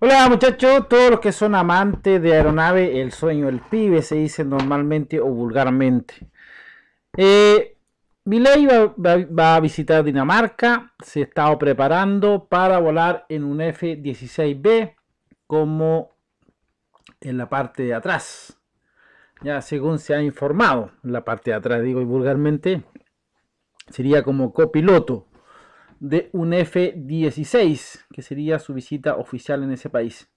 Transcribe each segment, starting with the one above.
Hola muchachos, todos los que son amantes de aeronave, el sueño el pibe se dice normalmente o vulgarmente. Eh, Milei va, a visitar Dinamarca, se está preparando para volar en un F-16B como en la parte de atrás. Ya según se ha informado, en la parte de atrás digo vulgarmente, sería como copiloto de un F-16, que sería su visita oficial en ese país.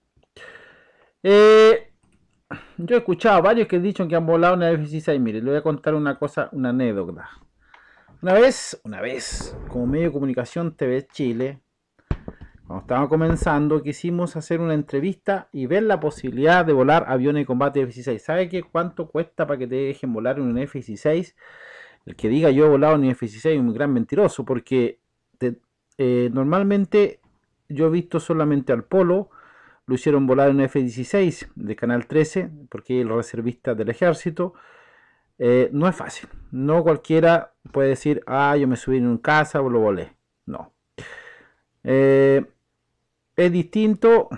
Eh, yo he escuchado varios que han dicho que han volado el F-16. Mire, le voy a contar una cosa, una anécdota. Una vez, una vez, como medio de comunicación TV Chile, cuando estaba comenzando, quisimos hacer una entrevista y ver la posibilidad de volar aviones de combate F-16. ¿Sabe qué? ¿Cuánto cuesta para que te dejen volar en un F-16? El que diga yo he volado en un F-16 es un gran mentiroso, porque este, eh, normalmente yo he visto solamente al Polo, lo hicieron volar en F-16 de Canal 13, porque es el reservista del ejército. Eh, no es fácil, no cualquiera puede decir, ah, yo me subí en un casa o lo volé. No. Eh, es distinto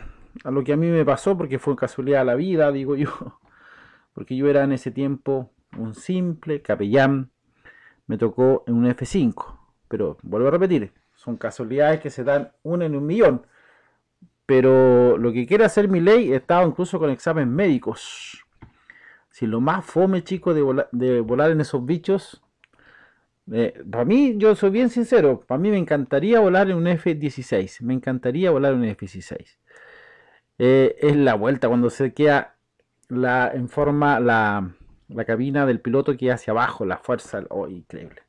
a lo que a mí me pasó, porque fue casualidad de la vida, digo yo, porque yo era en ese tiempo un simple capellán, me tocó en un F5, pero vuelvo a repetir, son casualidades que se dan una en un millón. Pero lo que quiere hacer mi ley estado incluso con exámenes médicos. Si lo más fome, chico, de, de volar en esos bichos. Eh, para mí, yo soy bien sincero, para mí me encantaría volar en un F-16. Me encantaría volar en un F-16. Eh, es la vuelta cuando se queda la, en forma la, cabina del piloto que hacia abajo, la fuerza, oh, increíble.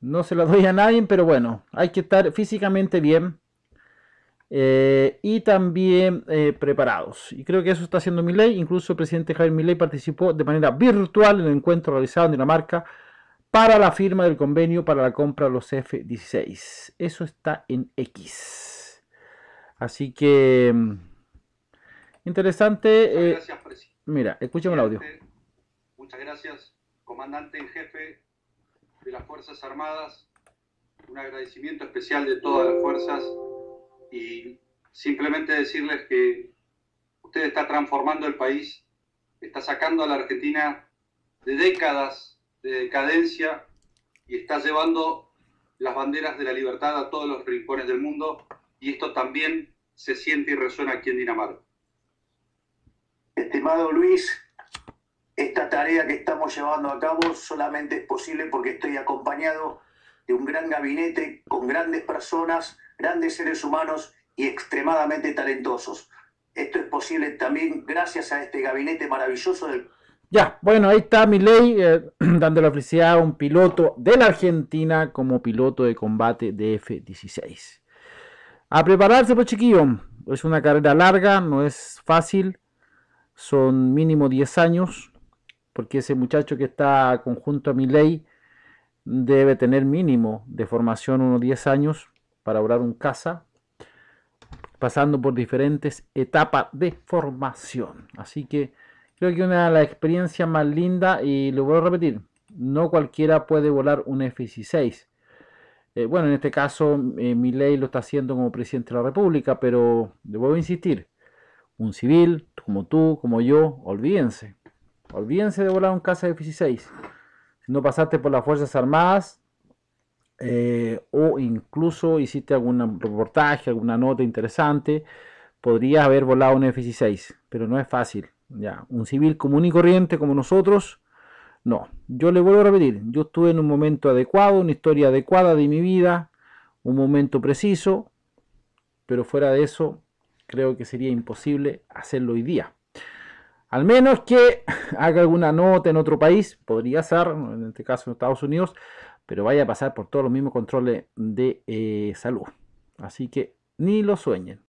No se la doy a nadie, pero bueno, hay que estar físicamente bien eh, y también eh, preparados. Y creo que eso está haciendo ley. Incluso el presidente Javier Milei participó de manera virtual en el encuentro realizado en Dinamarca para la firma del convenio para la compra de los F-16. Eso está en X. Así que mm, interesante. Muchas eh, gracias, Mira, escúchame el audio. Muchas gracias, comandante en jefe de las Fuerzas Armadas, un agradecimiento especial de todas las fuerzas y simplemente decirles que usted está transformando el país, está sacando a la Argentina de décadas de decadencia y está llevando las banderas de la libertad a todos los rincones del mundo y esto también se siente y resuena aquí en Dinamarca. Estimado Luis, tarea que estamos llevando a cabo solamente es posible porque estoy acompañado de un gran gabinete con grandes personas, grandes seres humanos y extremadamente talentosos. Esto es posible también gracias a este gabinete maravilloso del... Ya, bueno, ahí está mi ley eh, dando la felicidad a un piloto de la Argentina como piloto de combate de F-16. A prepararse, pues chiquillo. Es una carrera larga, no es fácil. Son mínimo 10 años porque ese muchacho que está conjunto a mi ley debe tener mínimo de formación unos 10 años para volar un casa, pasando por diferentes etapas de formación. Así que creo que una de las experiencias más lindas, y lo vuelvo a repetir, no cualquiera puede volar un F-16. Eh, bueno, en este caso eh, mi ley lo está haciendo como presidente de la República, pero a insistir, un civil como tú, como yo, olvídense, Olvídense de volar un caza F-16. Si no pasaste por las Fuerzas Armadas eh, o incluso hiciste algún reportaje, alguna nota interesante, podrías haber volado un F-16, pero no es fácil. Ya, un civil común y corriente como nosotros, no. Yo le vuelvo a repetir, yo estuve en un momento adecuado, una historia adecuada de mi vida, un momento preciso, pero fuera de eso, creo que sería imposible hacerlo hoy día. Al menos que haga alguna nota en otro país, podría ser, en este caso en Estados Unidos, pero vaya a pasar por todos los mismos controles de eh, salud. Así que ni lo sueñen.